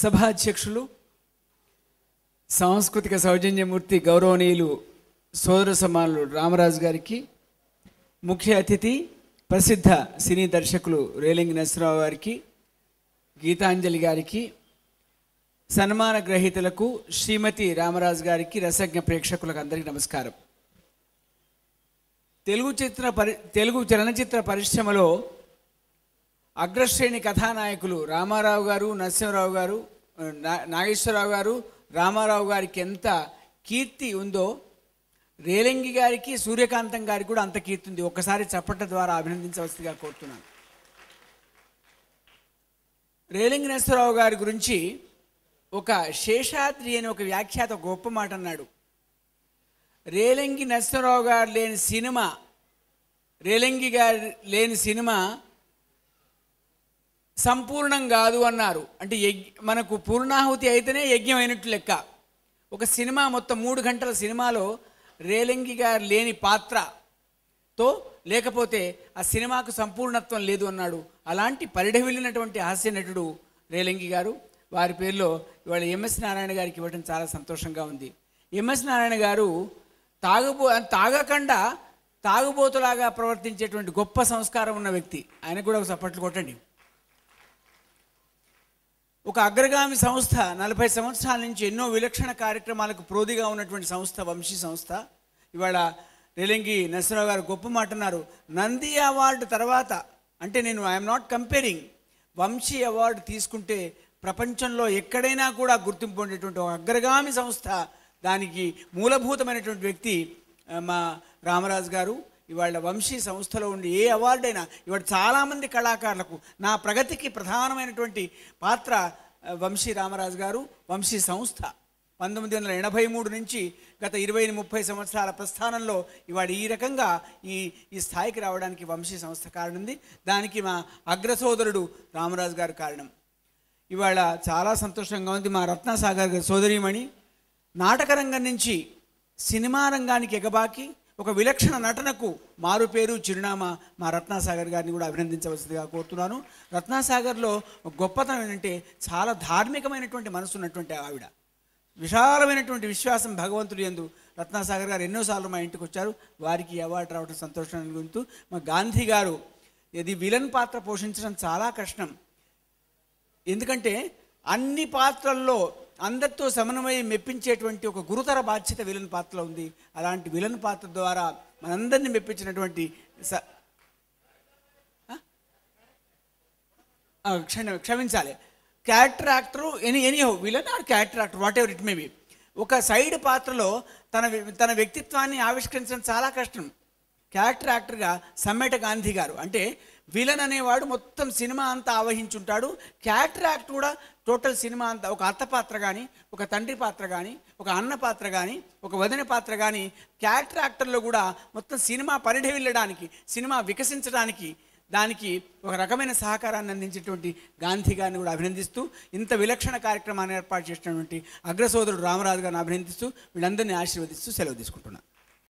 సభాధ్యక్షులు సాంస్కృతిక సౌజన్యమూర్తి గౌరవనీయులు సోదర సమానులు రామరాజు గారికి ముఖ్య అతిథి ప్రసిద్ధ సినీ దర్శకులు రేలింగ్ నరసింహరావు గారికి గీతాంజలి గారికి సన్మాన గ్రహీతలకు శ్రీమతి రామరాజు గారికి రసజ్ఞ ప్రేక్షకులకు అందరికీ నమస్కారం తెలుగు చిత్ర పరి తెలుగు చలనచిత్ర పరిశ్రమలో అగ్రశ్రేణి కథానాయకులు రామారావు గారు నరసింహరావు గారు నాగేశ్వరరావు గారు రామారావు గారికి ఎంత కీర్తి ఉందో రేలంగి గారికి సూర్యకాంతం గారికి కూడా అంత కీర్తి ఉంది ఒక్కసారి చప్పట్ల ద్వారా అభినందించవలసిందిగా కోరుతున్నాను రేలంగి నరసింహరావు గారి గురించి ఒక శేషాద్రి అని ఒక వ్యాఖ్యాత గొప్ప మాట అన్నాడు రేలంగి నరసింహరావు గారు లేని సినిమా రేలంగి గారు లేని సినిమా సంపూర్ణం కాదు అన్నారు అంటే యజ్ఞ మనకు పూర్ణాహుతి అయితేనే యజ్ఞం అయినట్టు లెక్క ఒక సినిమా మొత్తం మూడు గంటల సినిమాలో రేలంగి గారు లేని పాత్రతో లేకపోతే ఆ సినిమాకు సంపూర్ణత్వం లేదు అన్నాడు అలాంటి వెళ్ళినటువంటి హాస్య నటుడు రేలంగి గారు వారి పేరులో ఇవాళ ఎంఎస్ నారాయణ గారికి ఇవ్వడం చాలా సంతోషంగా ఉంది ఎంఎస్ నారాయణ గారు తాగుబో తాగకుండా తాగుబోతులాగా ప్రవర్తించేటువంటి గొప్ప సంస్కారం ఉన్న వ్యక్తి ఆయన కూడా ఒక సపట్లు కొట్టండి ఒక అగ్రగామి సంస్థ నలభై సంవత్సరాల నుంచి ఎన్నో విలక్షణ కార్యక్రమాలకు ప్రోదిగా ఉన్నటువంటి సంస్థ వంశీ సంస్థ ఇవాళ రేలంగి నరసింహరావు గారు గొప్ప మాట అన్నారు నంది అవార్డు తర్వాత అంటే నేను I'm not comparing Vamsi award తీసుకుంటే ప్రపంచంలో ఎక్కడైనా కూడా గుర్తింపు ఉండేటువంటి ఒక అగ్రగామి సంస్థ దానికి మూలభూతమైనటువంటి వ్యక్తి మా రామరాజు గారు ఇవాళ వంశీ సంస్థలో ఉండి ఏ అవార్డైనా ఇవాళ చాలామంది కళాకారులకు నా ప్రగతికి ప్రధానమైనటువంటి పాత్ర వంశీ రామరాజు గారు వంశీ సంస్థ పంతొమ్మిది వందల ఎనభై మూడు నుంచి గత ఇరవై ముప్పై సంవత్సరాల ప్రస్థానంలో ఇవాళ ఈ రకంగా ఈ ఈ స్థాయికి రావడానికి వంశీ సంస్థ కారణంది దానికి మా అగ్రసోదరుడు రామరాజు గారు కారణం ఇవాళ చాలా సంతోషంగా ఉంది మా రత్నసాగర్ గారి సోదరిమణి నాటకరంగం నుంచి సినిమా రంగానికి ఎగబాకి ఒక విలక్షణ నటనకు మారు పేరు చిరునామా మా రత్నాసాగర్ గారిని కూడా అభినందించవలసిందిగా కోరుతున్నాను రత్నాసాగర్లో గొప్పతనం ఏంటంటే చాలా ధార్మికమైనటువంటి మనసు ఉన్నటువంటి ఆవిడ విశాలమైనటువంటి విశ్వాసం భగవంతుడు ఎందు రత్నాసాగర్ గారు ఎన్నోసార్లు మా ఇంటికి వచ్చారు వారికి అవార్డు రావడం సంతోషం అనుకుంటూ మా గాంధీ గారు ఇది విలన్ పాత్ర పోషించడం చాలా కష్టం ఎందుకంటే అన్ని పాత్రల్లో అందరితో సమన్వయం మెప్పించేటువంటి ఒక గురుతర బాధ్యత విలన్ పాత్రలో ఉంది అలాంటి విలన్ పాత్ర ద్వారా మనందరినీ మెప్పించినటువంటి స క్షమ క్షమించాలి character actor any any who villain or character actor whatever it may be ఒక సైడ్ పాత్రలో తన తన వ్యక్తిత్వాన్ని ఆవిష్కరించడం చాలా కష్టం క్యారెక్టర్ యాక్టర్గా సమ్మెట గాంధీ గారు అంటే విలన్ అనేవాడు మొత్తం సినిమా అంతా ఆవహించుంటాడు క్యారెక్టర్ యాక్ట్ కూడా టోటల్ సినిమా అంతా ఒక అత్త పాత్ర కానీ ఒక తండ్రి పాత్ర కానీ ఒక అన్న పాత్ర కానీ ఒక వదిన పాత్ర కానీ క్యారెక్టర్ యాక్టర్లో కూడా మొత్తం సినిమా పరిడి వెళ్ళడానికి సినిమా వికసించడానికి దానికి ఒక రకమైన సహకారాన్ని అందించేటువంటి గాంధీ గారిని కూడా అభినందిస్తూ ఇంత విలక్షణ కార్యక్రమాన్ని ఏర్పాటు చేసినటువంటి అగ్రసోదరుడు రామరాజు గారిని అభినందిస్తూ వీళ్ళందరినీ ఆశీర్వదిస్తూ సెలవు తీసుకుంటున్నాను